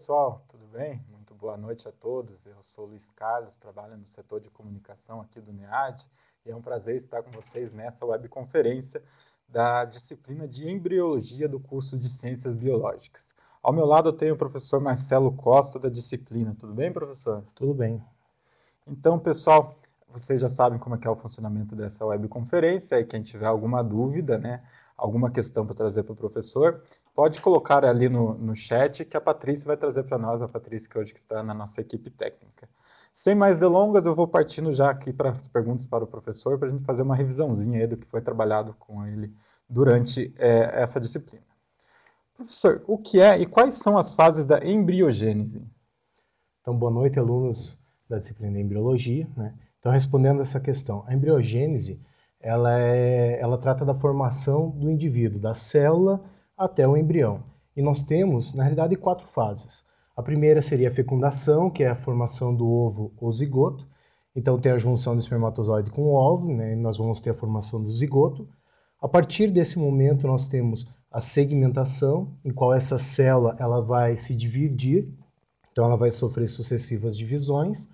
pessoal, tudo bem? Muito boa noite a todos. Eu sou Luiz Carlos, trabalho no setor de comunicação aqui do NEAD e é um prazer estar com vocês nessa webconferência da disciplina de embriologia do curso de Ciências Biológicas. Ao meu lado eu tenho o professor Marcelo Costa da disciplina. Tudo bem, professor? Tudo bem. Então, pessoal, vocês já sabem como é que é o funcionamento dessa webconferência e quem tiver alguma dúvida, né, alguma questão para trazer para o professor, Pode colocar ali no, no chat que a Patrícia vai trazer para nós, a Patrícia que hoje está na nossa equipe técnica. Sem mais delongas, eu vou partindo já aqui para as perguntas para o professor, para a gente fazer uma revisãozinha do que foi trabalhado com ele durante é, essa disciplina. Professor, o que é e quais são as fases da embriogênese? Então, boa noite, alunos da disciplina de embriologia. Né? Então, respondendo essa questão, a embriogênese ela, é, ela trata da formação do indivíduo, da célula até o embrião. E nós temos, na realidade, quatro fases. A primeira seria a fecundação, que é a formação do ovo ou zigoto. Então tem a junção do espermatozoide com o ovo, né? E nós vamos ter a formação do zigoto. A partir desse momento nós temos a segmentação, em qual essa célula ela vai se dividir, então ela vai sofrer sucessivas divisões,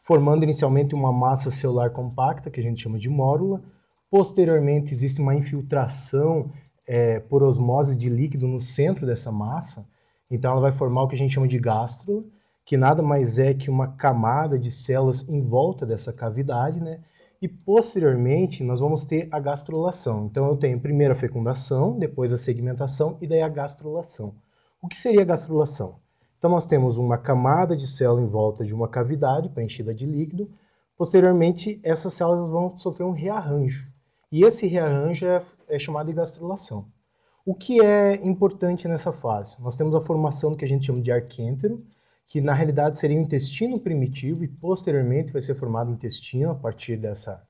formando inicialmente uma massa celular compacta, que a gente chama de mórula. Posteriormente existe uma infiltração é, por osmose de líquido no centro dessa massa, então ela vai formar o que a gente chama de gastro, que nada mais é que uma camada de células em volta dessa cavidade, né? E posteriormente nós vamos ter a gastrulação. Então eu tenho primeiro a fecundação, depois a segmentação e daí a gastrulação. O que seria a gastrulação? Então nós temos uma camada de célula em volta de uma cavidade preenchida de líquido. Posteriormente essas células vão sofrer um rearranjo. E esse rearranjo é é chamada de gastrulação. O que é importante nessa fase? Nós temos a formação do que a gente chama de arquêntero, que na realidade seria o intestino primitivo e posteriormente vai ser formado intestino a partir dessa,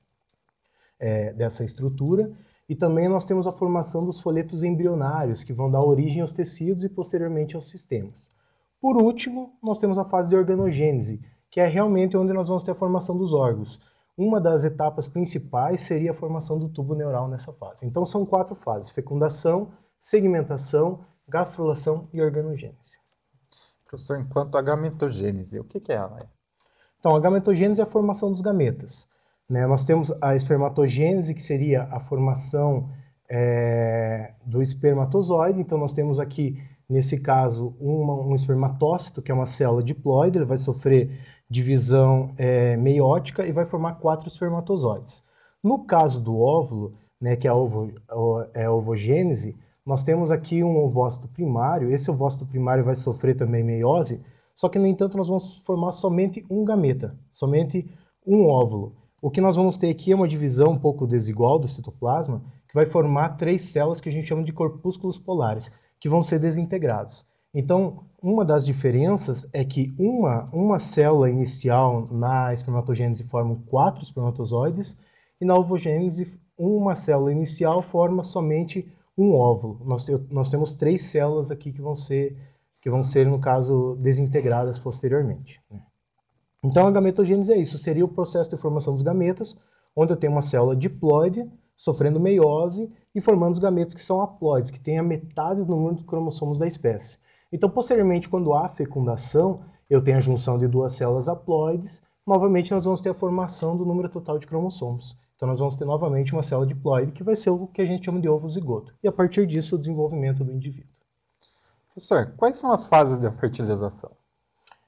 é, dessa estrutura. E também nós temos a formação dos folhetos embrionários, que vão dar origem aos tecidos e posteriormente aos sistemas. Por último, nós temos a fase de organogênese, que é realmente onde nós vamos ter a formação dos órgãos. Uma das etapas principais seria a formação do tubo neural nessa fase. Então são quatro fases: fecundação, segmentação, gastrulação e organogênese. Professor, enquanto a gametogênese, o que, que é ela? Então, a gametogênese é a formação dos gametas. Né? Nós temos a espermatogênese, que seria a formação é, do espermatozoide. Então, nós temos aqui, nesse caso, uma, um espermatócito, que é uma célula diploide, ele vai sofrer divisão é, meiótica e vai formar quatro espermatozoides. No caso do óvulo, né, que é a, ovo, é a ovogênese, nós temos aqui um ovócito primário, esse ovócito primário vai sofrer também meiose, só que, no entanto, nós vamos formar somente um gameta, somente um óvulo. O que nós vamos ter aqui é uma divisão um pouco desigual do citoplasma, que vai formar três células que a gente chama de corpúsculos polares, que vão ser desintegrados. Então, uma das diferenças é que uma, uma célula inicial na espermatogênese forma quatro espermatozoides e na ovogênese uma célula inicial forma somente um óvulo. Nós, nós temos três células aqui que vão ser, que vão ser no caso, desintegradas posteriormente. Né? Então, a gametogênese é isso, seria o processo de formação dos gametas, onde eu tenho uma célula diploide sofrendo meiose e formando os gametas que são haploides, que têm a metade do número de cromossomos da espécie. Então, posteriormente, quando há fecundação, eu tenho a junção de duas células haploides, novamente nós vamos ter a formação do número total de cromossomos. Então nós vamos ter novamente uma célula diploide, que vai ser o que a gente chama de ovo zigoto. E a partir disso, o desenvolvimento do indivíduo. Professor, quais são as fases da fertilização?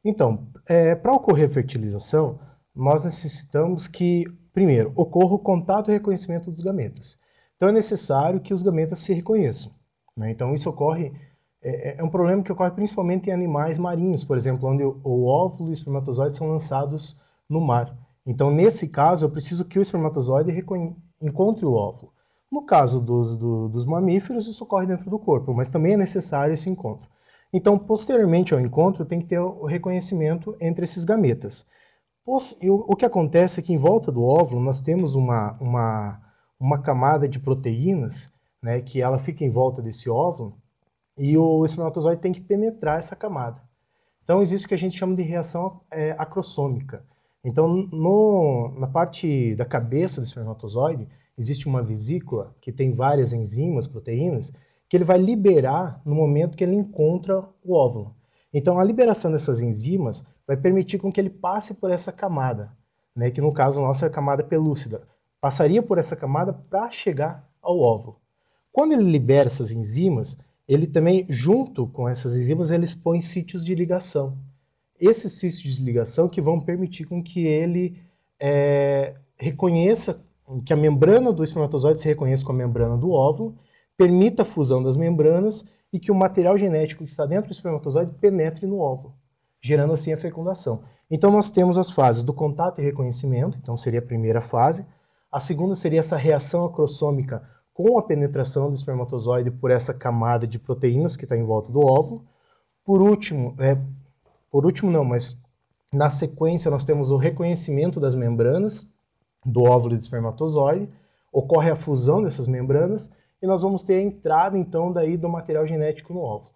Então, é, para ocorrer fertilização, nós necessitamos que, primeiro, ocorra o contato e reconhecimento dos gametas. Então é necessário que os gametas se reconheçam. Né? Então isso ocorre é, é, é, um problema que ocorre principalmente em animais marinhos, por exemplo, onde o, o óvulo e o espermatozoide são lançados no mar. Então, nesse caso, eu preciso que o espermatozoide encontre o óvulo. No caso dos, do, dos mamíferos, isso ocorre dentro do corpo, mas também é necessário esse encontro. Então, posteriormente ao encontro, tem que ter o reconhecimento entre esses gametas. O que acontece é que em volta do óvulo nós temos uma, uma, uma camada de proteínas, né, que ela fica em volta desse óvulo, e o espermatozoide tem que penetrar essa camada. Então, existe o que a gente chama de reação é, acrossômica. Então, no, na parte da cabeça do espermatozoide, existe uma vesícula que tem várias enzimas, proteínas, que ele vai liberar no momento que ele encontra o óvulo. Então, a liberação dessas enzimas vai permitir com que ele passe por essa camada, né, que no caso nosso é a camada pelúcida. Passaria por essa camada para chegar ao óvulo. Quando ele libera essas enzimas, ele também, junto com essas enzimas, ele expõe sítios de ligação. Esses sítios de ligação que vão permitir com que ele é, reconheça, que a membrana do espermatozoide se reconheça com a membrana do óvulo, permita a fusão das membranas e que o material genético que está dentro do espermatozoide penetre no óvulo, gerando assim a fecundação. Então nós temos as fases do contato e reconhecimento, então seria a primeira fase. A segunda seria essa reação acrossômica com a penetração do espermatozoide por essa camada de proteínas que está em volta do óvulo. Por último, é, por último não, mas na sequência nós temos o reconhecimento das membranas do óvulo e do espermatozoide, ocorre a fusão dessas membranas e nós vamos ter a entrada então daí do material genético no óvulo.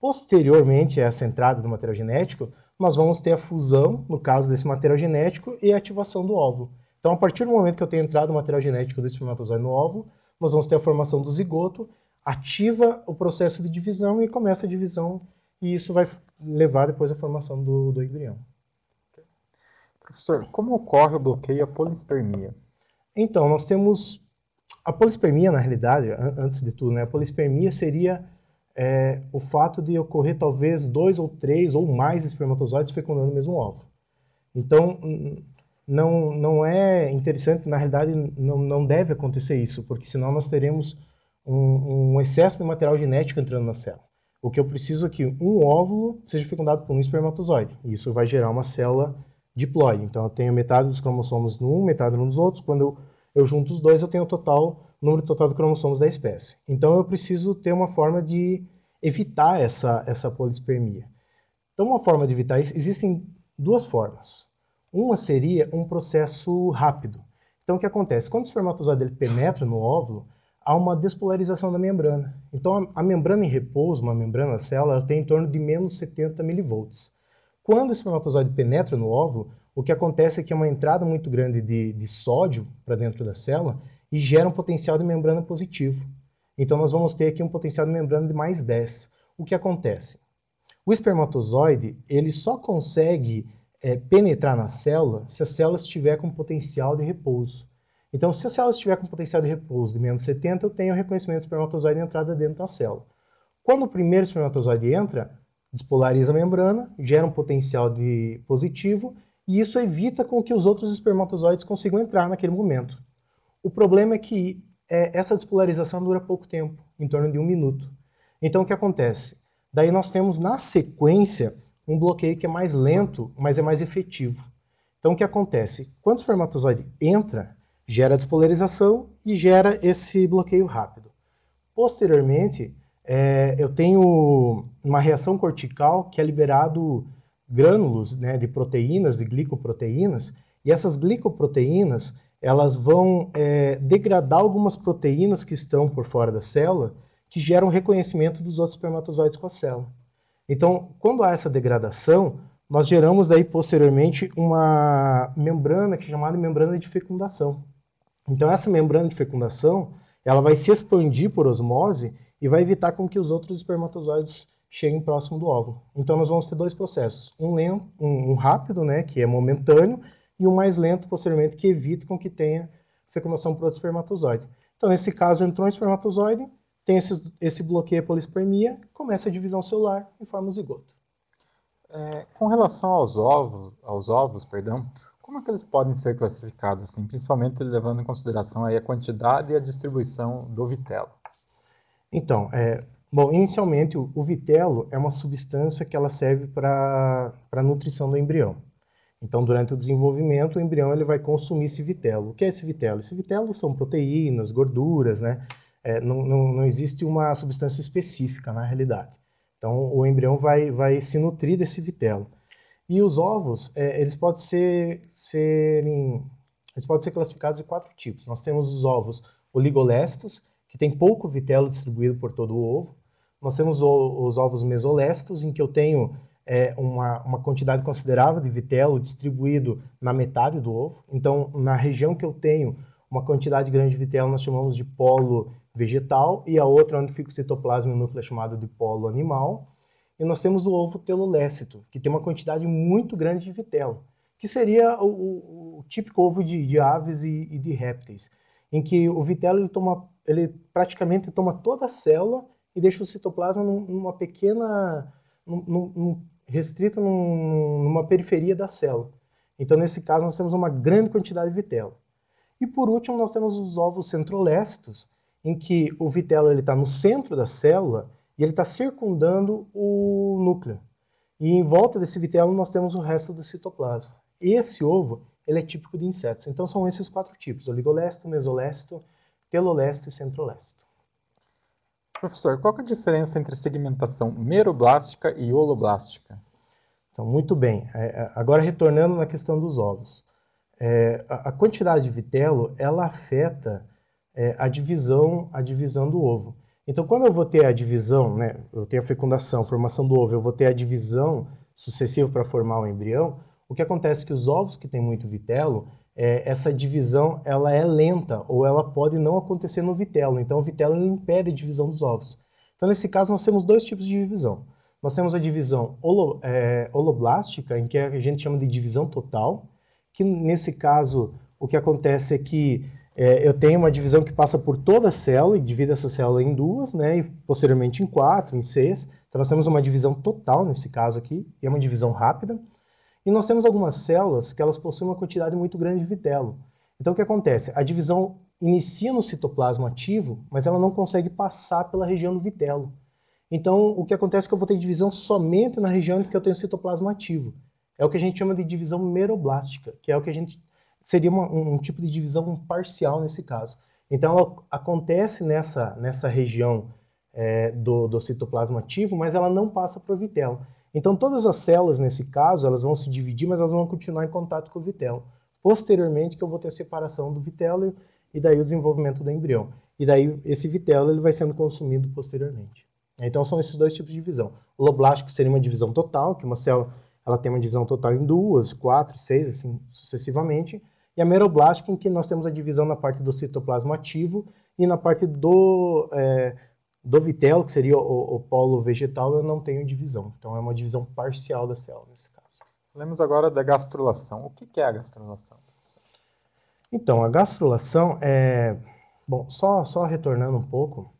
Posteriormente a essa entrada do material genético, nós vamos ter a fusão, no caso desse material genético, e a ativação do óvulo. Então, a partir do momento que eu tenho entrado o material genético do espermatozoide no óvulo, nós vamos ter a formação do zigoto, ativa o processo de divisão e começa a divisão, e isso vai levar depois à formação do, do embrião. Professor, como ocorre o bloqueio à polispermia? Então, nós temos a polispermia, na realidade, antes de tudo, né, a polispermia seria é, o fato de ocorrer talvez dois ou três ou mais espermatozoides fecundando o mesmo ovo. Então, não, não é interessante, na realidade, não, não deve acontecer isso, porque senão nós teremos um, um excesso de material genético entrando na célula. O que eu preciso é que um óvulo seja fecundado por um espermatozoide. E isso vai gerar uma célula diploide. Então eu tenho metade dos cromossomos num, metade nos outros. Quando eu, eu junto os dois, eu tenho o total, número total de cromossomos da espécie. Então eu preciso ter uma forma de evitar essa, essa polispermia. Então uma forma de evitar isso, existem duas formas. Uma seria um processo rápido. Então o que acontece? Quando o espermatozoide ele penetra no óvulo, há uma despolarização da membrana. Então a, membrana em repouso, uma membrana célula, ela tem em torno de menos 70 milivolts. Quando o espermatozoide penetra no óvulo, o que acontece é que é uma entrada muito grande de, de sódio para dentro da célula e gera um potencial de membrana positivo. Então nós vamos ter aqui um potencial de membrana de mais 10. O que acontece? O espermatozoide, ele só consegue é, penetrar na célula se a célula estiver com potencial de repouso. Então, se a célula estiver com potencial de repouso de menos 70, eu tenho reconhecimento do espermatozoide de entrada dentro da célula. Quando o primeiro espermatozoide entra, despolariza a membrana, gera um potencial de positivo e isso evita com que os outros espermatozoides consigam entrar naquele momento. O problema é que é, essa despolarização dura pouco tempo, em torno de um minuto. Então, o que acontece? Daí nós temos na sequência um bloqueio que é mais lento, mas é mais efetivo. Então o que acontece? Quando o espermatozoide entra, gera despolarização e gera esse bloqueio rápido. Posteriormente, é, eu tenho uma reação cortical que é liberado grânulos né, de proteínas, de glicoproteínas, e essas glicoproteínas elas vão é, degradar algumas proteínas que estão por fora da célula, que geram reconhecimento dos outros espermatozoides com a célula. Então, quando há essa degradação, nós geramos daí posteriormente uma membrana que é chamada membrana de fecundação. Então, essa membrana de fecundação, ela vai se expandir por osmose e vai evitar com que os outros espermatozoides cheguem próximo do óvulo. Então, nós vamos ter dois processos, um lento, um, rápido, né, que é momentâneo, e um mais lento posteriormente que evita com que tenha fecundação por outro espermatozoide. Então, nesse caso, entrou um espermatozoide, tem esse, esse bloqueio à polispermia, começa a divisão celular e forma o zigoto. É, com relação aos ovos, aos ovos, perdão, como é que eles podem ser classificados, assim, principalmente levando em consideração aí a quantidade e a distribuição do vitelo? Então, é, bom, inicialmente o, o, vitelo é uma substância que ela serve para a nutrição do embrião. Então, durante o desenvolvimento, o embrião ele vai consumir esse vitelo. O que é esse vitelo? Esse vitelo são proteínas, gorduras, né? é, não, não, não, existe uma substância específica na realidade. Então o embrião vai, vai se nutrir desse vitelo. E os ovos, é, eles, podem ser, serem, eles podem ser classificados em quatro tipos. Nós temos os ovos oligolestos, que tem pouco vitelo distribuído por todo o ovo. Nós temos o, os ovos mesolestos, em que eu tenho é, uma, uma quantidade considerável de vitelo distribuído na metade do ovo. Então, na região que eu tenho uma quantidade grande de vitelo, nós chamamos de polo vegetal e a outra onde fica o citoplasma e o núcleo é chamado de polo animal. E nós temos o ovo telolécito, que tem uma quantidade muito grande de vitelo, que seria o, o, o típico ovo de, de aves e, e, de répteis, em que o vitelo ele toma, ele praticamente toma toda a célula e deixa o citoplasma numa pequena, num, num, restrito num, numa periferia da célula. Então, nesse caso, nós temos uma grande quantidade de vitelo. E por último, nós temos os ovos centrolécitos, em que o vitelo está no centro da célula e ele está circundando o núcleo. E em volta desse vitelo nós temos o resto do citoplasma. Esse ovo ele é típico de insetos. Então são esses quatro tipos, oligolesto, mesolesto, telolesto e centrolesto. Professor, qual é a diferença entre segmentação meroblástica e holoblástica? Então, muito bem. É, é, agora, retornando na questão dos ovos. É, a, a quantidade de vitelo, ela afeta é, a divisão a divisão do ovo. Então, quando eu vou ter a divisão, né, eu tenho a fecundação, a formação do ovo, eu vou ter a divisão sucessiva para formar o embrião, o que acontece é que os ovos que têm muito vitelo, é, essa divisão ela é lenta ou ela pode não acontecer no vitelo. Então, o vitelo impede a divisão dos ovos. Então, nesse caso, nós temos dois tipos de divisão. Nós temos a divisão holo, é, holoblástica, em que a gente chama de divisão total, que nesse caso o que acontece é que é, eu tenho uma divisão que passa por toda a célula e divide essa célula em duas, né, e posteriormente em quatro, em seis. Então nós temos uma divisão total nesse caso aqui, e é uma divisão rápida. E nós temos algumas células que elas possuem uma quantidade muito grande de vitelo. Então o que acontece? A divisão inicia no citoplasma ativo, mas ela não consegue passar pela região do vitelo. Então o que acontece é que eu vou ter divisão somente na região que eu tenho citoplasma ativo. É o que a gente chama de divisão meroblástica, que é o que a gente seria uma, um tipo de divisão parcial nesse caso. Então, ela acontece nessa, nessa região é, do, do citoplasma ativo, mas ela não passa para o vitelo. Então, todas as células, nesse caso, elas vão se dividir, mas elas vão continuar em contato com o vitelo. Posteriormente, que eu vou ter a separação do vitelo e daí o desenvolvimento do embrião. E daí esse vitelo ele vai sendo consumido posteriormente. Então, são esses dois tipos de divisão. O loblástico seria uma divisão total, que é uma célula ela tem uma divisão total em duas, quatro, seis, assim sucessivamente, e a meroblástica em que nós temos a divisão na parte do citoplasma ativo e na parte do, é, do vitelo, que seria o, o polo vegetal, eu não tenho divisão. Então é uma divisão parcial da célula nesse caso. Falemos agora da gastrulação. O que é a gastrulação? Então, a gastrulação é... Bom, só, só retornando um pouco,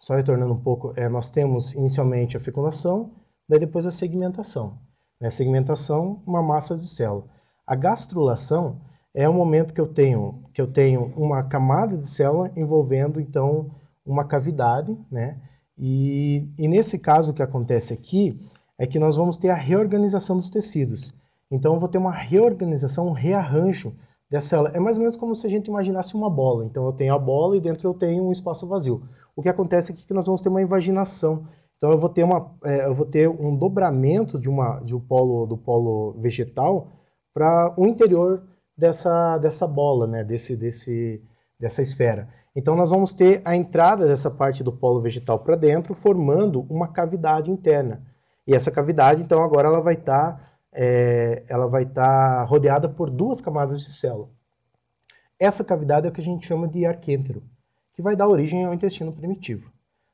só retornando um pouco, é, nós temos inicialmente a fecundação, daí depois a segmentação né, segmentação, uma massa de célula. A gastrulação é o momento que eu tenho que eu tenho uma camada de célula envolvendo então uma cavidade, né? E, e nesse caso o que acontece aqui é que nós vamos ter a reorganização dos tecidos. Então eu vou ter uma reorganização, um rearranjo dessa célula. É mais ou menos como se a gente imaginasse uma bola. Então eu tenho a bola e dentro eu tenho um espaço vazio. O que acontece aqui é que nós vamos ter uma invaginação então eu vou ter, uma, é, eu vou ter um dobramento de uma, de um polo, do polo vegetal para o interior dessa, dessa bola, né? desse, desse, dessa esfera. Então nós vamos ter a entrada dessa parte do polo vegetal para dentro, formando uma cavidade interna. E essa cavidade, então, agora ela vai estar tá, é, ela vai estar tá rodeada por duas camadas de célula. Essa cavidade é o que a gente chama de arquêntero, que vai dar origem ao intestino primitivo.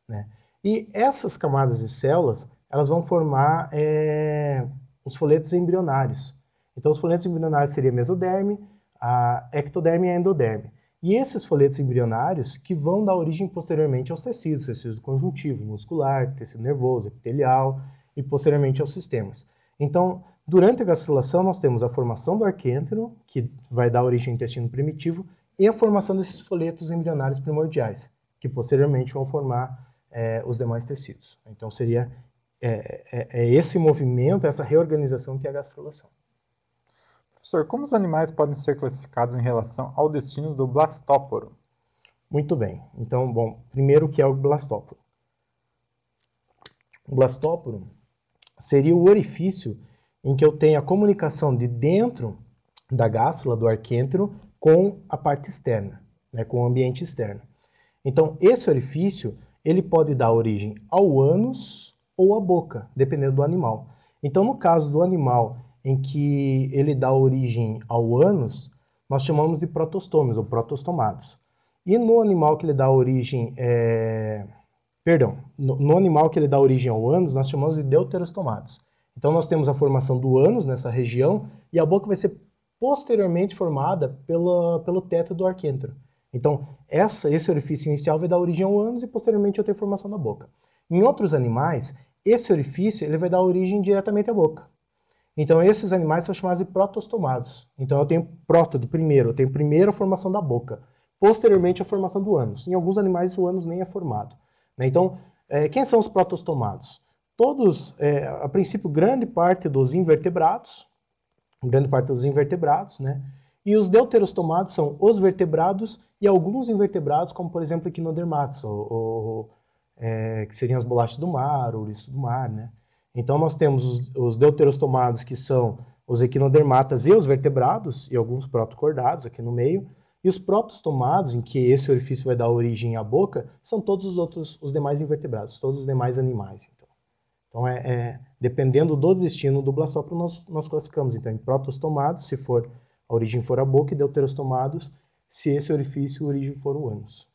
Né? E essas camadas de células, elas vão formar é, os folhetos embrionários. Então, os folhetos embrionários seriam a mesoderme, a ectoderme e a endoderme. E esses folhetos embrionários que vão dar origem posteriormente aos tecidos, tecido conjuntivo, muscular, tecido nervoso, epitelial e posteriormente aos sistemas. Então, durante a gastrulação, nós temos a formação do arquêntero, que vai dar origem ao intestino primitivo, e a formação desses folhetos embrionários primordiais, que posteriormente vão formar é, os demais tecidos. Então seria é, é, é, esse movimento, essa reorganização que é a gastrulação. Professor, como os animais podem ser classificados em relação ao destino do blastóporo? Muito bem. Então, bom, primeiro o que é o blastóporo? O blastóporo seria o orifício em que eu tenho a comunicação de dentro da gástrula, do arquêntero, com a parte externa, né, com o ambiente externo. Então, esse orifício ele pode dar origem ao ânus ou à boca, dependendo do animal. Então, no caso do animal em que ele dá origem ao ânus, nós chamamos de protostomes ou protostomados. E no animal que ele dá origem, é... perdão, no, no, animal que ele dá origem ao ânus, nós chamamos de deuterostomados. Então nós temos a formação do ânus nessa região e a boca vai ser posteriormente formada pela, pelo teto do arquêntero. Então, essa, esse orifício inicial vai dar origem ao ânus e posteriormente eu tenho formação da boca. Em outros animais, esse orifício ele vai dar origem diretamente à boca. Então, esses animais são chamados de protostomados. Então, eu tenho prótode primeiro, eu tenho primeiro a formação da boca, posteriormente a formação do ânus. Em alguns animais, o ânus nem é formado. Né? Então, é, quem são os protostomados? Todos, é, a princípio, grande parte dos invertebrados, grande parte dos invertebrados, né? E os deuterostomados são os vertebrados e alguns invertebrados, como por exemplo equinodermatos, ou, ou, é, que seriam as bolachas do mar, ou isso do mar. Né? Então nós temos os, os deuterostomados, que são os equinodermatas e os vertebrados, e alguns protocordados aqui no meio, e os tomados em que esse orifício vai dar origem à boca, são todos os outros, os demais invertebrados, todos os demais animais. Então, então é, é, dependendo do destino do blastrópodo, nós, nós classificamos então, em tomados se for a origem for a boca e deuterostomados, se esse orifício origem for o ânus.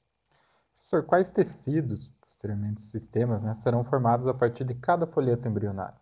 Professor, quais tecidos, posteriormente sistemas, né, serão formados a partir de cada folheto embrionário?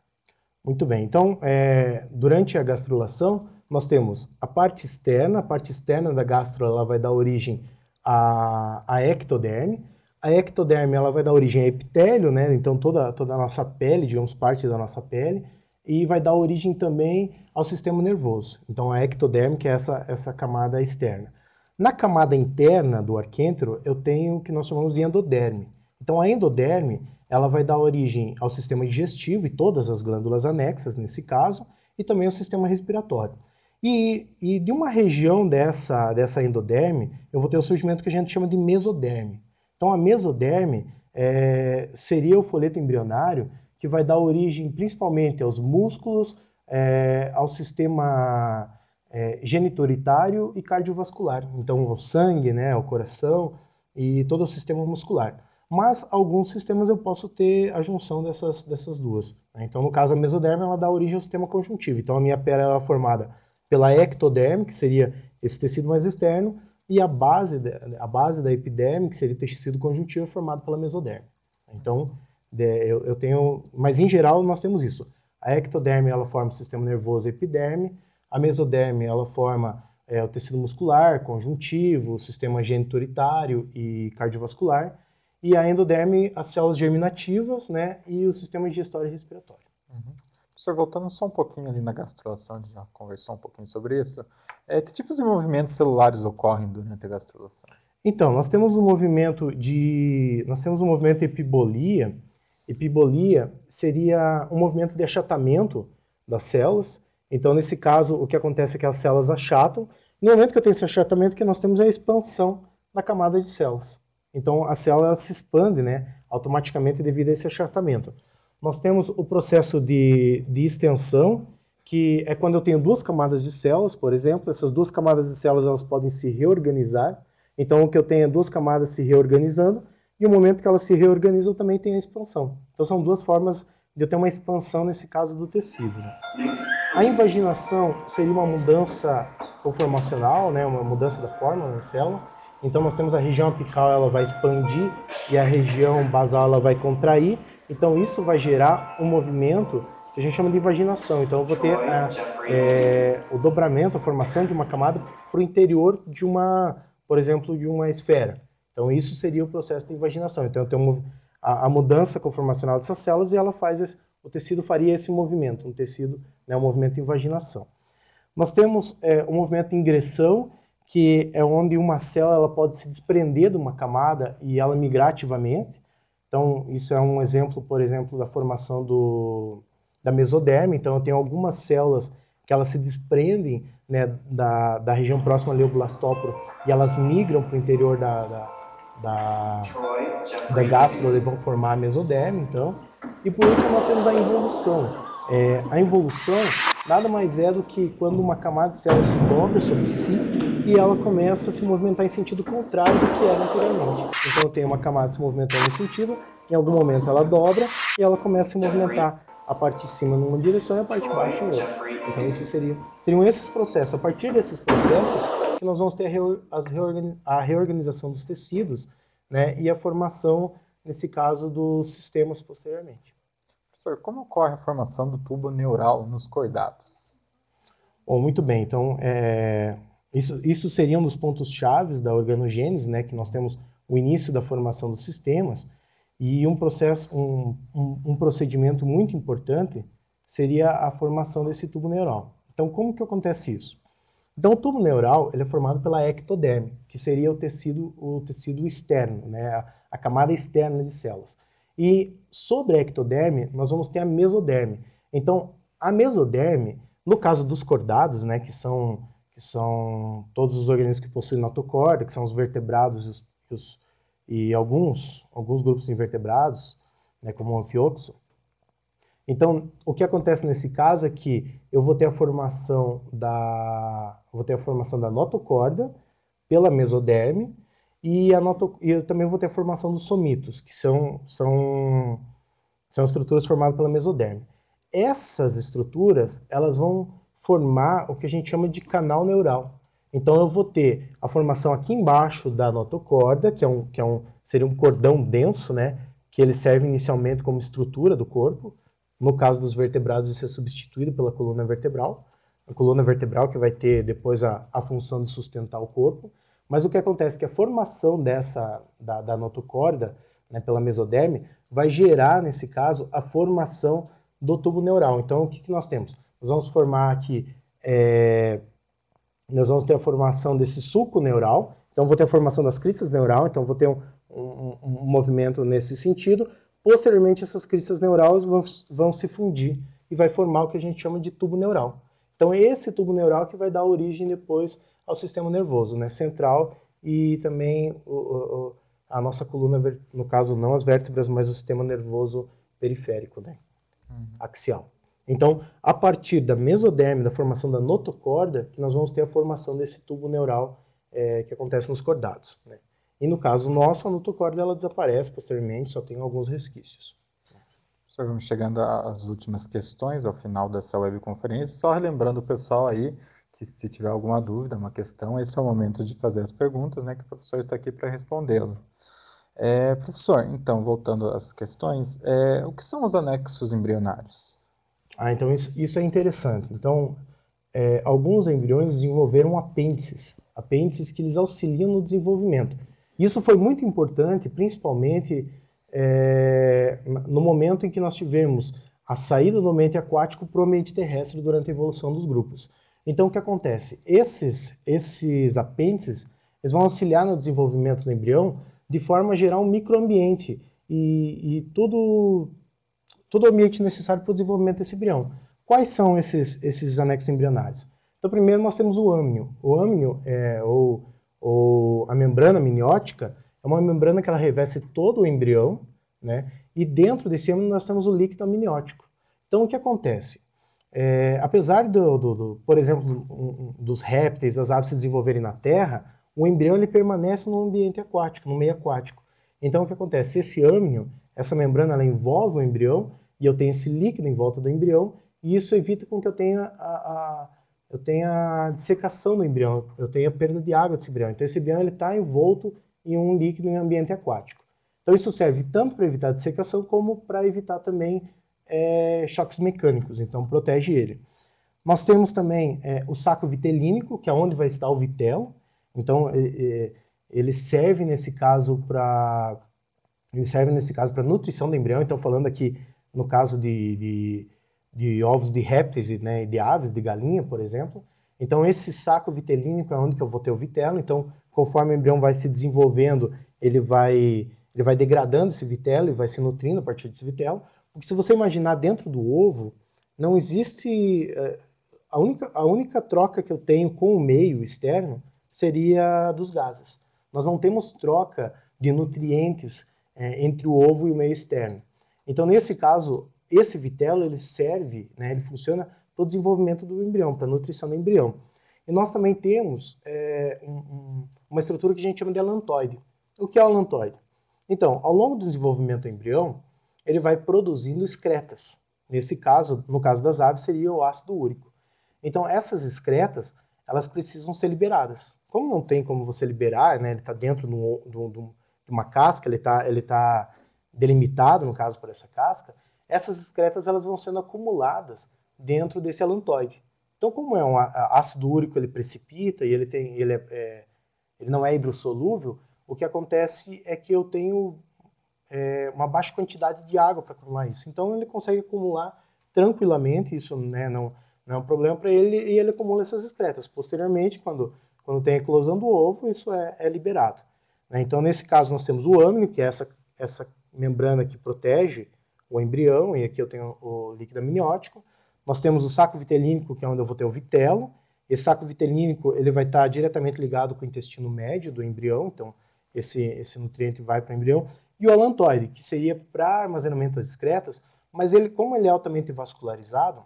Muito bem, então, é, durante a gastrulação, nós temos a parte externa, a parte externa da gastro ela vai dar origem à, à ectoderme, a ectoderme ela vai dar origem a epitélio, né? Então toda, toda a nossa pele, digamos, parte da nossa pele e vai dar origem também ao sistema nervoso. Então a ectoderme, que é essa, essa camada externa. Na camada interna do arquêntero, eu tenho o que nós chamamos de endoderme. Então a endoderme, ela vai dar origem ao sistema digestivo e todas as glândulas anexas, nesse caso, e também ao sistema respiratório. E, e de uma região dessa, dessa endoderme, eu vou ter o surgimento que a gente chama de mesoderme. Então a mesoderme é, seria o folheto embrionário que vai dar origem principalmente aos músculos, é, ao sistema é, genitoritário e cardiovascular. Então, ao sangue, né, ao coração e todo o sistema muscular. Mas alguns sistemas eu posso ter a junção dessas, dessas duas. Né? Então, no caso, a mesoderma ela dá origem ao sistema conjuntivo. Então, a minha pele ela é formada pela ectoderme, que seria esse tecido mais externo, e a base, a base da epiderme, que seria o tecido conjuntivo, é formado pela mesoderme. Então, eu, eu tenho, mas em geral nós temos isso. A ectoderme ela forma o sistema nervoso epiderme, a mesoderme ela forma é, o tecido muscular, conjuntivo, o sistema genituritário e cardiovascular, e a endoderme as células germinativas, né, e o sistema digestório e respiratório. Uhum. Professor, voltando só um pouquinho ali na gastrulação, a gente já conversou um pouquinho sobre isso, é, que tipos de movimentos celulares ocorrem durante a gastrulação? Então, nós temos um movimento de, nós temos um movimento de epibolia, Epibolia seria um movimento de achatamento das células. Então, nesse caso, o que acontece é que as células achatam. No momento que eu tenho esse achatamento, o que nós temos é a expansão da camada de células. Então, a célula se expande né, automaticamente devido a esse achatamento. Nós temos o processo de, de extensão, que é quando eu tenho duas camadas de células, por exemplo. Essas duas camadas de células elas podem se reorganizar. Então, o que eu tenho é duas camadas se reorganizando e o momento que elas se reorganizam também tem a expansão. Então são duas formas de eu ter uma expansão nesse caso do tecido. Né? A invaginação seria uma mudança conformacional, né, uma mudança da forma da né, célula. Então nós temos a região apical, ela vai expandir e a região basal ela vai contrair. Então isso vai gerar um movimento que a gente chama de invaginação. Então eu vou ter a, é, ah, eh, o dobramento, a formação de uma camada para o interior de uma, por exemplo, de uma esfera. Então, isso seria o processo de invaginação. Então, eu tenho a, a mudança conformacional dessas células e ela faz esse, o tecido faria esse movimento, um tecido, né, um movimento de invaginação. Nós temos é, o movimento de ingressão, que é onde uma célula ela pode se desprender de uma camada e ela migrar ativamente. Então, isso é um exemplo, por exemplo, da formação do, da mesoderme. Então, eu tenho algumas células que elas se desprendem né, da, da região próxima ao leoblastóporo e elas migram para o interior da, da da, da gastro vão formar a mesoderme, então. E por último, nós temos a involução. É, a involução nada mais é do que quando uma camada de células se dobra sobre si e ela começa a se movimentar em sentido contrário do que era é anteriormente. Então, tem uma camada se movimentando em sentido, em algum momento ela dobra e ela começa a se movimentar a parte de cima numa direção e a parte de baixo em outra. Então, isso seria, seriam esses processos. A partir desses processos, que nós vamos ter a, a reorganização dos tecidos né, e a formação, nesse caso, dos sistemas posteriormente. Professor, como ocorre a formação do tubo neural nos cordados? Bom, muito bem, então é... isso, isso seria um dos pontos chaves da organogênese, né, que nós temos o início da formação dos sistemas, e um processo, um, um, um procedimento muito importante seria a formação desse tubo neural. Então, como que acontece isso? Então, o tubo neural ele é formado pela ectoderme, que seria o tecido, o tecido externo, né? a camada externa de células. E sobre a ectoderme, nós vamos ter a mesoderme. Então, a mesoderme, no caso dos cordados, né, que, são, que são todos os organismos que possuem notocorda, que são os vertebrados e, os, os, e alguns, alguns grupos invertebrados, né, como o anfioxo, então, o que acontece nesse caso é que eu vou ter a formação da, vou ter a formação da notocorda pela mesoderme e a noto, eu também vou ter a formação dos somitos, que são, são, são estruturas formadas pela mesoderme. Essas estruturas, elas vão formar o que a gente chama de canal neural. Então, eu vou ter a formação aqui embaixo da notocorda, que, é um, que é um, seria um cordão denso, né? que ele serve inicialmente como estrutura do corpo, no caso dos vertebrados, isso é substituído pela coluna vertebral, a coluna vertebral que vai ter depois a, a função de sustentar o corpo. Mas o que acontece é que a formação dessa, da, da notocorda, né, pela mesoderme, vai gerar, nesse caso, a formação do tubo neural. Então, o que, que nós temos? Nós vamos formar aqui, é... nós vamos ter a formação desse suco neural, então vou ter a formação das cristas neural, então vou ter um, um, um movimento nesse sentido, Posteriormente, essas cristas neurais vão, vão se fundir e vai formar o que a gente chama de tubo neural. Então, é esse tubo neural que vai dar origem depois ao sistema nervoso né, central e também o, o, a nossa coluna, no caso, não as vértebras, mas o sistema nervoso periférico, né, uhum. axial. Então, a partir da mesoderme, da formação da notocorda, que nós vamos ter a formação desse tubo neural é, que acontece nos cordados. Né. E no caso nosso, a nutocórdia ela desaparece posteriormente, só tem alguns resquícios. Professor vamos chegando às últimas questões, ao final dessa webconferência. Só relembrando o pessoal aí que se tiver alguma dúvida, uma questão, esse é o momento de fazer as perguntas, né, que o professor está aqui para respondê-lo. É, professor, então, voltando às questões, é, o que são os anexos embrionários? Ah, então isso, isso é interessante. Então, é, alguns embriões desenvolveram apêndices, apêndices que lhes auxiliam no desenvolvimento. Isso foi muito importante, principalmente é, no momento em que nós tivemos a saída do ambiente aquático para o ambiente terrestre durante a evolução dos grupos. Então, o que acontece? Esses, esses apêndices eles vão auxiliar no desenvolvimento do embrião de forma a gerar um microambiente e, e todo, todo o ambiente necessário para o desenvolvimento desse embrião. Quais são esses, esses anexos embrionários? Então, primeiro nós temos o âmnio. O âmnio, é, ou ou a membrana miniótica é uma membrana que ela reveste todo o embrião, né? E dentro desse âmbito nós temos o líquido amniótico. Então o que acontece? É, apesar do, do, do, por exemplo, um, dos répteis, as aves se desenvolverem na Terra, o embrião ele permanece no ambiente aquático, no meio aquático. Então o que acontece? Esse âmnio, essa membrana, ela envolve o embrião e eu tenho esse líquido em volta do embrião e isso evita com que eu tenha a, a eu tenho a dissecação do embrião, eu tenho a perda de água desse embrião. Então, esse embrião está envolto em um líquido em ambiente aquático. Então, isso serve tanto para evitar a dissecação, como para evitar também é, choques mecânicos. Então, protege ele. Nós temos também é, o saco vitelínico, que é onde vai estar o vitelo. Então, é, é, ele serve nesse caso para ele serve nesse caso para nutrição do embrião. Então, falando aqui no caso de, de de ovos de répteis né, de aves, de galinha, por exemplo. Então, esse saco vitelínico é onde que eu vou ter o vitelo. Então, conforme o embrião vai se desenvolvendo, ele vai, ele vai degradando esse vitelo e vai se nutrindo a partir desse vitelo. Porque se você imaginar dentro do ovo, não existe... Eh, a única, a única troca que eu tenho com o meio externo seria dos gases. Nós não temos troca de nutrientes é, entre o ovo e o meio externo. Então, nesse caso, esse vitelo ele serve, né, ele funciona para o desenvolvimento do embrião, para a nutrição do embrião. E nós também temos é, um, um, uma estrutura que a gente chama de alantoide. O que é o alantoide? Então, ao longo do desenvolvimento do embrião, ele vai produzindo excretas. Nesse caso, no caso das aves, seria o ácido úrico. Então, essas excretas, elas precisam ser liberadas. Como não tem como você liberar, né, ele está dentro de, uma casca, ele está ele tá delimitado, no caso, por essa casca, essas excretas elas vão sendo acumuladas dentro desse alantoide. Então, como é um ácido úrico, ele precipita e ele, tem, ele, é, é, ele não é hidrossolúvel, o que acontece é que eu tenho é, uma baixa quantidade de água para acumular isso. Então, ele consegue acumular tranquilamente, isso né, não, não é um problema para ele, e ele acumula essas excretas. Posteriormente, quando, quando tem a eclosão do ovo, isso é, é liberado. Né? Então, nesse caso, nós temos o âmino, que é essa, essa membrana que protege o embrião, e aqui eu tenho o líquido amniótico. Nós temos o saco vitelínico, que é onde eu vou ter o vitelo. Esse saco vitelínico ele vai estar diretamente ligado com o intestino médio do embrião, então esse, esse nutriente vai para o embrião. E o alantoide, que seria para armazenamento das excretas, mas ele, como ele é altamente vascularizado,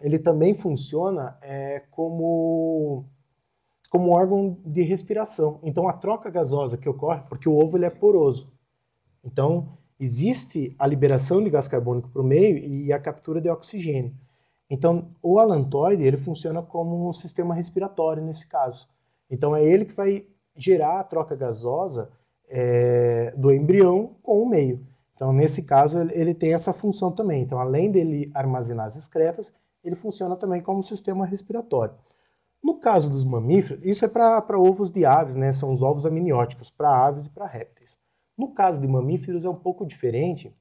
ele também funciona é, como como órgão de respiração. Então a troca gasosa que ocorre, porque o ovo ele é poroso. Então existe a liberação de gás carbônico para o meio e a captura de oxigênio. Então, o alantoide ele funciona como um sistema respiratório nesse caso. Então, é ele que vai gerar a troca gasosa é, do embrião com o meio. Então, nesse caso, ele tem essa função também. Então, além dele armazenar as excretas, ele funciona também como um sistema respiratório. No caso dos mamíferos, isso é para ovos de aves, né? São os ovos amnióticos para aves e para répteis. No caso de mamíferos é um pouco diferente,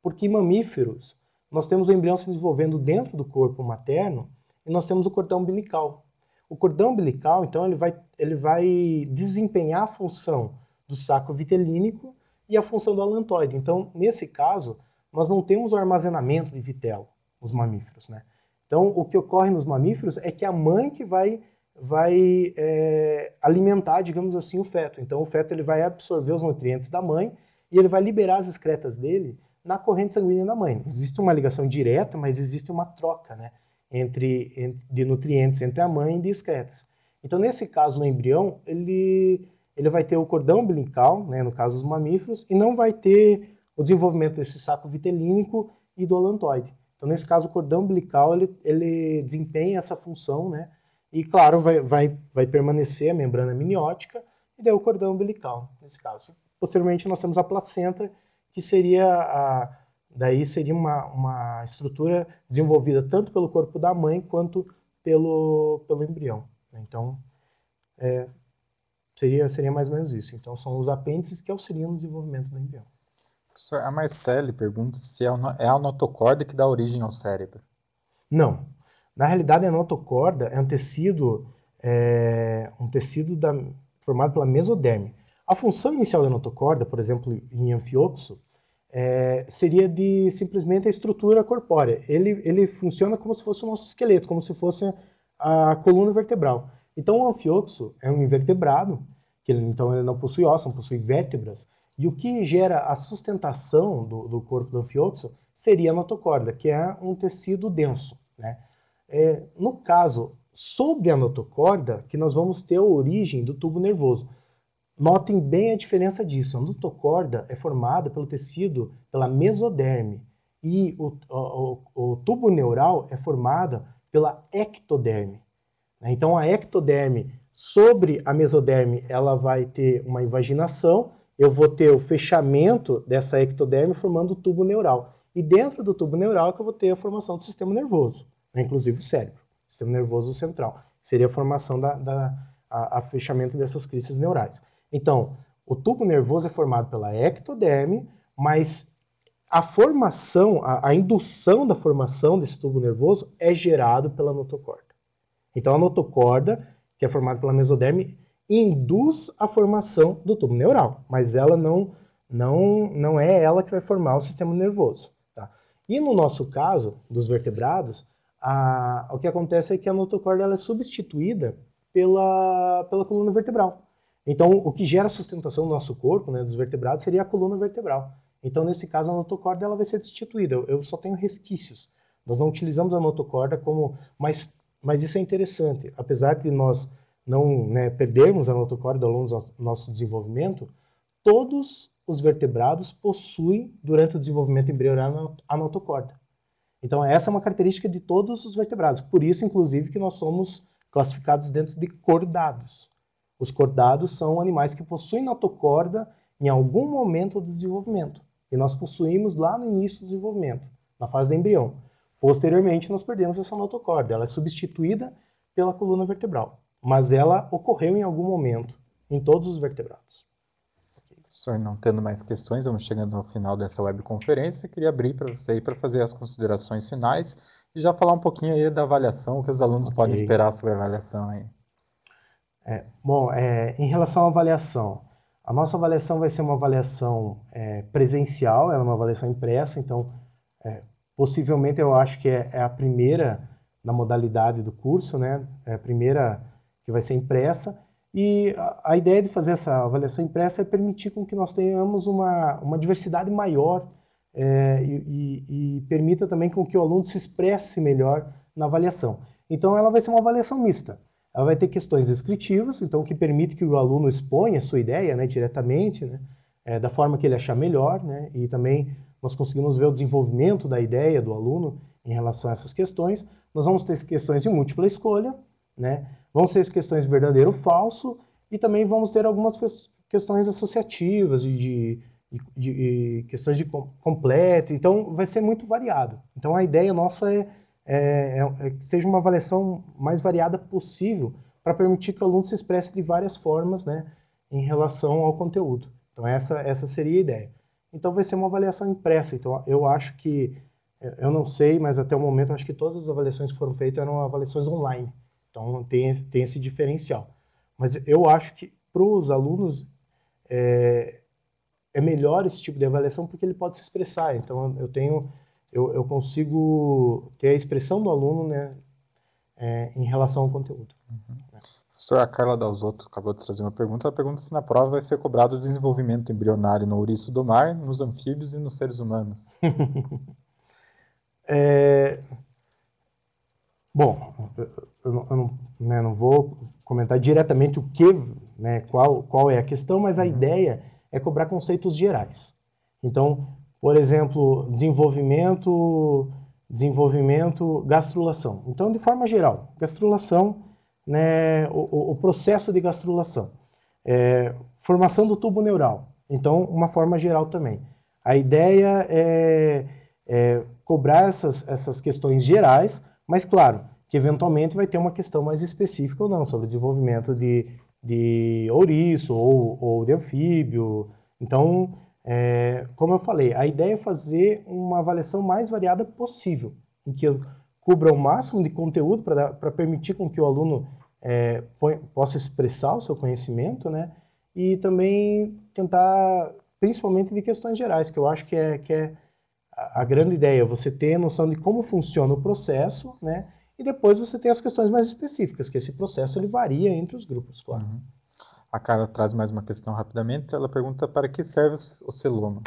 porque mamíferos nós temos o embrião se desenvolvendo dentro do corpo materno e nós temos o cordão umbilical. O cordão umbilical, então, ele vai, ele vai desempenhar a função do saco vitelínico e a função do alantoide. Então, nesse caso, nós não temos o armazenamento de vitelo, os mamíferos, né? Então, o que ocorre nos mamíferos é que a mãe que vai vai é, alimentar, digamos assim, o feto. Então, o feto ele vai absorver os nutrientes da mãe e ele vai liberar as excretas dele na corrente sanguínea da mãe. Não existe uma ligação direta, mas existe uma troca né, entre, entre, de nutrientes entre a mãe e de excretas. Então, nesse caso, no embrião, ele, ele vai ter o cordão umbilical, né, no caso dos mamíferos, e não vai ter o desenvolvimento desse saco vitelínico e do alantoide. Então, nesse caso, o cordão umbilical ele, ele desempenha essa função, né, e claro, vai, vai, vai permanecer a membrana miniótica e daí o cordão umbilical, nesse caso. Posteriormente, nós temos a placenta, que seria a, daí seria uma, uma estrutura desenvolvida tanto pelo corpo da mãe quanto pelo, pelo embrião. Né? Então, é, seria, seria mais ou menos isso. Então, são os apêndices que auxiliam no desenvolvimento do embrião. Professor, a Marcele pergunta se é, é a notocorda que dá origem ao cérebro. Não, na realidade, a notocorda é um tecido, é, um tecido da, formado pela mesoderme. A função inicial da notocorda, por exemplo, em anfioxo, é, seria de simplesmente a estrutura corpórea. Ele, ele funciona como se fosse o nosso esqueleto, como se fosse a coluna vertebral. Então, o anfioxo é um invertebrado, que ele, então ele não possui osso, não possui vértebras, e o que gera a sustentação do, do corpo do anfioxo seria a notocorda, que é um tecido denso. Né? é, no caso, sobre a notocorda, que nós vamos ter a origem do tubo nervoso. Notem bem a diferença disso. A notocorda é formada pelo tecido, pela mesoderme, e o, o, o tubo neural é formada pela ectoderme. Né? Então, a ectoderme sobre a mesoderme, ela vai ter uma invaginação, eu vou ter o fechamento dessa ectoderme formando o tubo neural. E dentro do tubo neural é que eu vou ter a formação do sistema nervoso. É, inclusive o cérebro, o sistema nervoso central. Seria a formação da, da a, a fechamento dessas cristas neurais. Então, o tubo nervoso é formado pela ectoderme, mas a formação, a, a, indução da formação desse tubo nervoso é gerado pela notocorda. Então a notocorda, que é formada pela mesoderme, induz a formação do tubo neural, mas ela não não não é ela que vai formar o sistema nervoso, tá? E no nosso caso dos vertebrados, a, o que acontece é que a notocorda ela é substituída pela, pela coluna vertebral. Então, o que gera sustentação no nosso corpo, né, dos vertebrados, seria a coluna vertebral. Então, nesse caso, a notocorda ela vai ser destituída. Eu, eu só tenho resquícios. Nós não utilizamos a notocorda como... Mas, mas isso é interessante. Apesar de nós não né, perdermos a notocorda ao longo do nosso desenvolvimento, todos os vertebrados possuem, durante o desenvolvimento embrionário, a notocorda. Então essa é uma característica de todos os vertebrados. Por isso, inclusive, que nós somos classificados dentro de cordados. Os cordados são animais que possuem notocorda em algum momento do desenvolvimento. E nós possuímos lá no início do desenvolvimento, na fase do embrião. Posteriormente, nós perdemos essa notocorda. Ela é substituída pela coluna vertebral. Mas ela ocorreu em algum momento em todos os vertebrados. Professor, não tendo mais questões, vamos chegando ao final dessa webconferência. Queria abrir para você aí para fazer as considerações finais e já falar um pouquinho aí da avaliação, o que os alunos okay. podem esperar sobre a avaliação aí. É, bom, é, em relação à avaliação, a nossa avaliação vai ser uma avaliação é, presencial, ela é uma avaliação impressa, então é, possivelmente eu acho que é, é, a primeira na modalidade do curso, né? É a primeira que vai ser impressa. E a, ideia de fazer essa avaliação impressa é permitir com que nós tenhamos uma, uma diversidade maior é, e, e, e permita também com que o aluno se expresse melhor na avaliação. Então, ela vai ser uma avaliação mista. Ela vai ter questões descritivas, então que permite que o aluno exponha a sua ideia né, diretamente, né, é, da forma que ele achar melhor, né, e também nós conseguimos ver o desenvolvimento da ideia do aluno em relação a essas questões. Nós vamos ter questões de múltipla escolha, né, Vão ser questões verdadeiro ou falso, e também vamos ter algumas questões associativas, de, de, de, de questões de completo, então vai ser muito variado. Então a ideia nossa é, é, é, é que seja uma avaliação mais variada possível, para permitir que o aluno se expresse de várias formas né, em relação ao conteúdo. Então essa, essa seria a ideia. Então vai ser uma avaliação impressa, então eu acho que eu não sei, mas até o momento acho que todas as avaliações que foram feitas eram avaliações online. Então tem, tem esse diferencial. Mas eu acho que para os alunos é, é, melhor esse tipo de avaliação porque ele pode se expressar. Então eu tenho, eu, eu consigo ter a expressão do aluno, né, é, em relação ao conteúdo. Uhum. Né? Professor, a Carla Dalzotto acabou de trazer uma pergunta. Ela pergunta se na prova vai ser cobrado o desenvolvimento embrionário no ouriço do mar, nos anfíbios e nos seres humanos. é, Bom, eu não, eu não, né, não vou comentar diretamente o que, né, qual, qual é a questão, mas a uhum. ideia é cobrar conceitos gerais. Então, por exemplo, desenvolvimento, desenvolvimento, gastrulação. Então, de forma geral, gastrulação, né, o, o processo de gastrulação. É, formação do tubo neural. Então, uma forma geral também. A ideia é, é cobrar essas, essas questões gerais mas claro, que eventualmente vai ter uma questão mais específica ou não sobre o desenvolvimento de, de ouriço ou, ou de anfíbio. Então, é, como eu falei, a ideia é fazer uma avaliação mais variada possível, em que eu cubra o máximo de conteúdo para permitir com que o aluno é, põe, possa expressar o seu conhecimento, né? E também tentar, principalmente de questões gerais, que eu acho que é, que é a, grande ideia é você ter a noção de como funciona o processo, né? E depois você tem as questões mais específicas, que esse processo ele varia entre os grupos, claro. Uhum. A Cara traz mais uma questão rapidamente. Ela pergunta para que serve o celoma?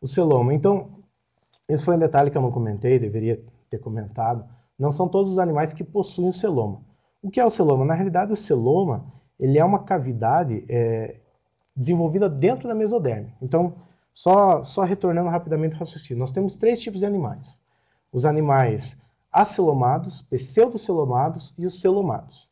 O celoma. Então, esse foi um detalhe que eu não comentei, deveria ter comentado. Não são todos os animais que possuem o celoma. O que é o celoma? Na realidade, o celoma ele é uma cavidade é, desenvolvida dentro da mesoderme. Então, só, só retornando rapidamente ao raciocínio. Nós temos três tipos de animais. Os animais acelomados, pseudocelomados e os celomados.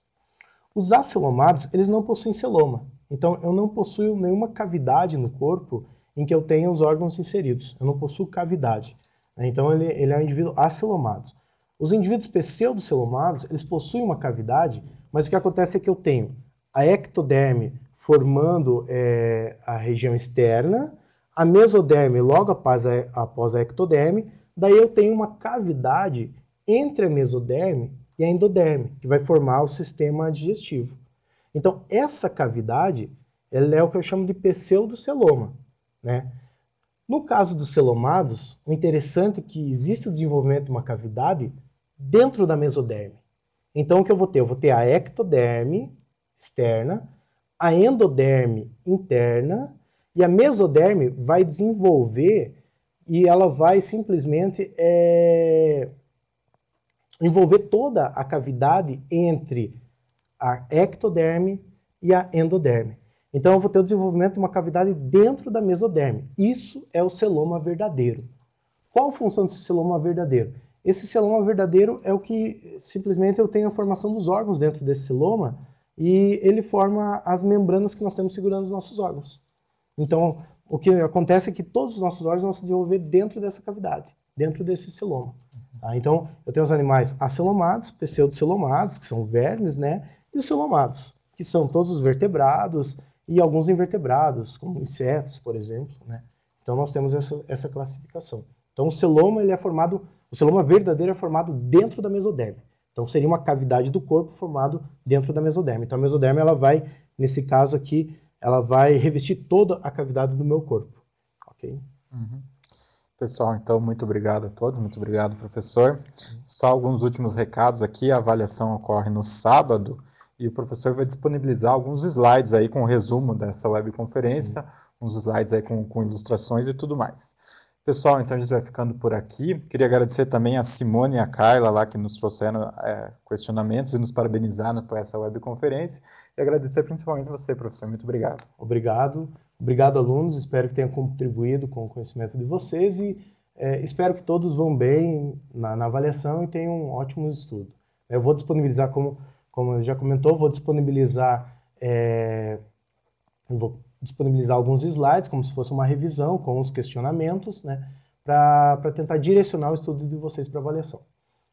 Os acelomados, eles não possuem celoma. Então, eu não possuo nenhuma cavidade no corpo em que eu tenha os órgãos inseridos. Eu não possuo cavidade. Né? Então, ele, ele é um indivíduo acelomado. Os indivíduos pseudocelomados, eles possuem uma cavidade, mas o que acontece é que eu tenho a ectoderme formando é, a região externa a mesoderme logo após a, após a ectoderme, daí eu tenho uma cavidade entre a mesoderme e a endoderme, que vai formar o sistema digestivo. Então, essa cavidade ela é o que eu chamo de pseudoceloma. Né? No caso dos celomados, o interessante é que existe o desenvolvimento de uma cavidade dentro da mesoderme. Então, o que eu vou ter? Eu vou ter a ectoderme externa, a endoderme interna e a mesoderme vai desenvolver e ela vai simplesmente é, envolver toda a cavidade entre a ectoderme e a endoderme. Então eu vou ter o desenvolvimento de uma cavidade dentro da mesoderme. Isso é o celoma verdadeiro. Qual a função desse celoma verdadeiro? Esse celoma verdadeiro é o que simplesmente eu tenho a formação dos órgãos dentro desse celoma e ele forma as membranas que nós temos segurando os nossos órgãos. Então, o que acontece é que todos os nossos órgãos vão se desenvolver dentro dessa cavidade, dentro desse celoma. Tá? Então, eu tenho os animais acelomados, pseudocelomados, que são vermes, né? E os celomados, que são todos os vertebrados e alguns invertebrados, como insetos, por exemplo, né? Então, nós temos essa, essa classificação. Então, o celoma ele é formado, o celoma verdadeiro é formado dentro da mesoderme. Então, seria uma cavidade do corpo formado dentro da mesoderme. Então, a mesoderme ela vai, nesse caso aqui, ela vai revestir toda a cavidade do meu corpo, ok? Uhum. Pessoal, então, muito obrigado a todos, muito obrigado, professor. Só alguns últimos recados aqui, a avaliação ocorre no sábado e o professor vai disponibilizar alguns slides aí com o resumo dessa webconferência, Sim. uns slides aí com, com ilustrações e tudo mais. Pessoal, então a gente vai ficando por aqui. Queria agradecer também a Simone e a Kayla lá que nos trouxeram é, questionamentos e nos parabenizaram né, por essa webconferência. E agradecer principalmente você, professor. Muito obrigado. Obrigado. Obrigado, alunos. Espero que tenha contribuído com o conhecimento de vocês e é, espero que todos vão bem na, na avaliação e tenham um ótimo estudo. Eu vou disponibilizar, como, como já comentou, vou disponibilizar. É, vou disponibilizar alguns slides, como se fosse uma revisão com os questionamentos, né, para tentar direcionar o estudo de vocês para avaliação.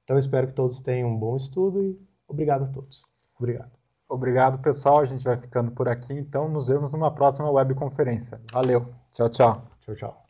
Então, espero que todos tenham um bom estudo e obrigado a todos. Obrigado. Obrigado, pessoal. A gente vai ficando por aqui. Então, nos vemos numa próxima webconferência. Valeu. Tchau, tchau. Tchau, tchau.